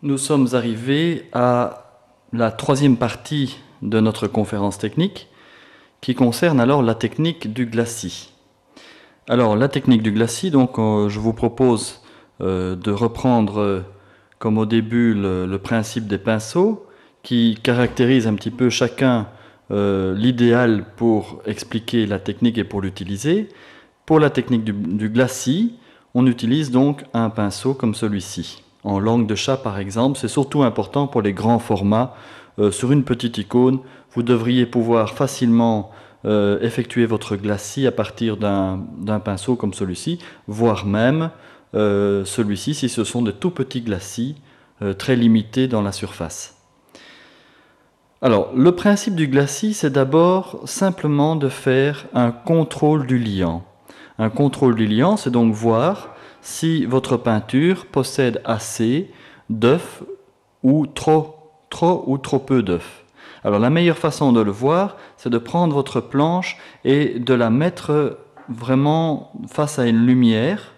Nous sommes arrivés à la troisième partie de notre conférence technique qui concerne alors la technique du glacis. Alors la technique du glacis, donc euh, je vous propose euh, de reprendre euh, comme au début le, principe des pinceaux qui caractérise un petit peu chacun l'idéal pour expliquer la technique et pour l'utiliser. Pour la technique du glacis, on utilise donc un pinceau comme celui-ci en langue de chat par exemple, c'est surtout important pour les grands formats. Euh, sur une petite icône, vous devriez pouvoir facilement euh, effectuer votre glacis à partir d'un pinceau comme celui-ci, voire même euh, celui-ci si ce sont de tout petits glacis très limités dans la surface. Alors, le principe du glacis, c'est d'abord simplement de faire un contrôle du liant. Un contrôle du liant, c'est donc voir si votre peinture possède assez d'œufs ou trop, ou trop peu d'œufs. Alors la meilleure façon de le voir, c'est de prendre votre planche et de la mettre vraiment face à une lumière.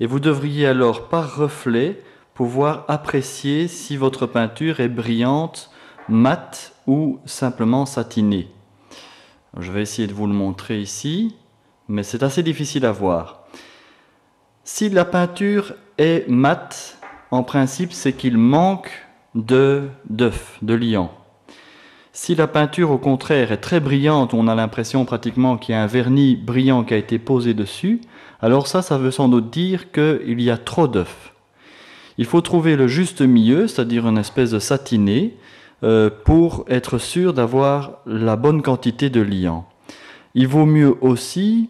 Et vous devriez alors par reflet pouvoir apprécier si votre peinture est brillante, mate ou simplement satinée. Je vais essayer de vous le montrer ici, mais c'est assez difficile à voir. Si la peinture est mate, en principe, c'est qu'il manque de d'œuf, de liant. Si la peinture, au contraire, est très brillante, on a l'impression pratiquement qu'il y a un vernis brillant qui a été posé dessus, alors ça, ça veut sans doute dire qu'il y a trop d'œufs. Il faut trouver le juste milieu, c'est-à-dire une espèce de satiné, euh, pour être sûr d'avoir la bonne quantité de liant. Il vaut mieux aussi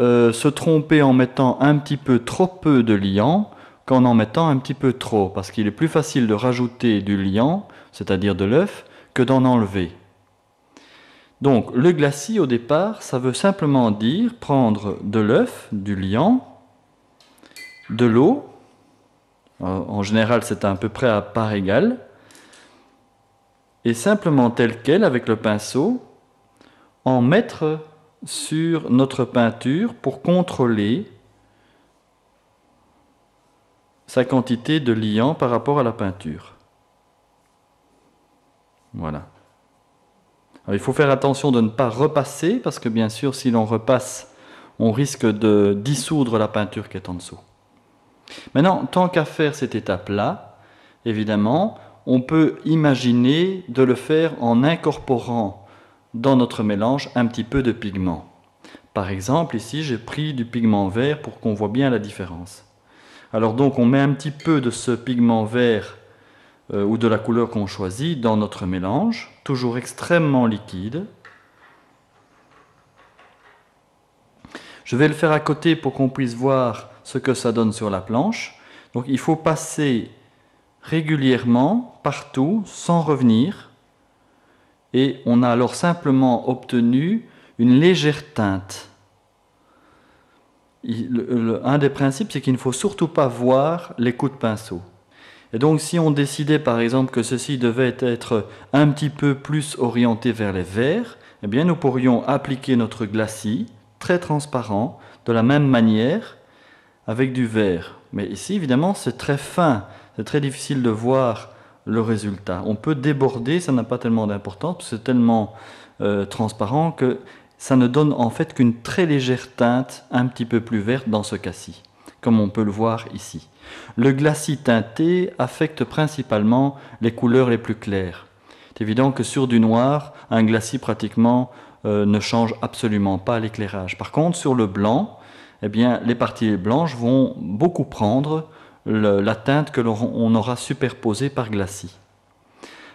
euh, se tromper en mettant un petit peu trop peu de liant qu'en en mettant un petit peu trop, parce qu'il est plus facile de rajouter du liant, c'est-à-dire de l'œuf, que d'en enlever. Donc le glacis au départ, ça veut simplement dire prendre de l'œuf, du liant, de l'eau, en général c'est à peu près à part égale, et simplement tel quel avec le pinceau, en mettre sur notre peinture pour contrôler sa quantité de liant par rapport à la peinture. Voilà. il faut faire attention de ne pas repasser, parce que bien sûr, si l'on repasse, on risque de dissoudre la peinture qui est en dessous. Maintenant, tant qu'à faire cette étape-là, évidemment, on peut imaginer de le faire en incorporant dans notre mélange un petit peu de pigment. Par exemple, ici, j'ai pris du pigment vert pour qu'on voit bien la différence. Alors donc, on met un petit peu de ce pigment vert euh, ou de la couleur qu'on choisit dans notre mélange, toujours extrêmement liquide. Je vais le faire à côté pour qu'on puisse voir ce que ça donne sur la planche. Donc il faut passer régulièrement, partout, sans revenir, et on a alors simplement obtenu une légère teinte. un des principes, c'est qu'il ne faut surtout pas voir les coups de pinceau. Et donc si on décidait par exemple que ceci devait être un petit peu plus orienté vers les verts, eh bien nous pourrions appliquer notre glacis très transparent de la même manière avec du vert. Mais ici évidemment c'est très fin, c'est très difficile de voir le résultat. On peut déborder, ça n'a pas tellement d'importance, c'est tellement euh, transparent que ça ne donne en fait qu'une très légère teinte un petit peu plus verte dans ce cas-ci, comme on peut le voir ici. Le glacis teinté affecte principalement les couleurs les plus claires. C'est évident que sur du noir, un glacis pratiquement euh, ne change absolument pas l'éclairage. Par contre, sur le blanc, eh bien, les parties blanches vont beaucoup prendre la teinte que l'on aura superposée par glacis.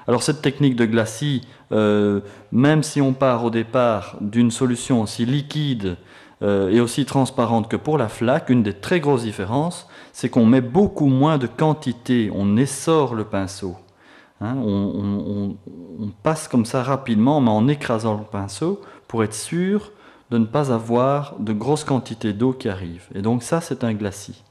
Alors cette technique de glacis, euh, même si on part au départ d'une solution aussi liquide euh, et aussi transparente que pour la flaque, une des très grosses différences, c'est qu'on met beaucoup moins de quantité, on essore le pinceau. Hein, on, passe comme ça rapidement, mais en écrasant le pinceau, pour être sûr de ne pas avoir de grosses quantités d'eau qui arrivent. Et donc ça, c'est un glacis.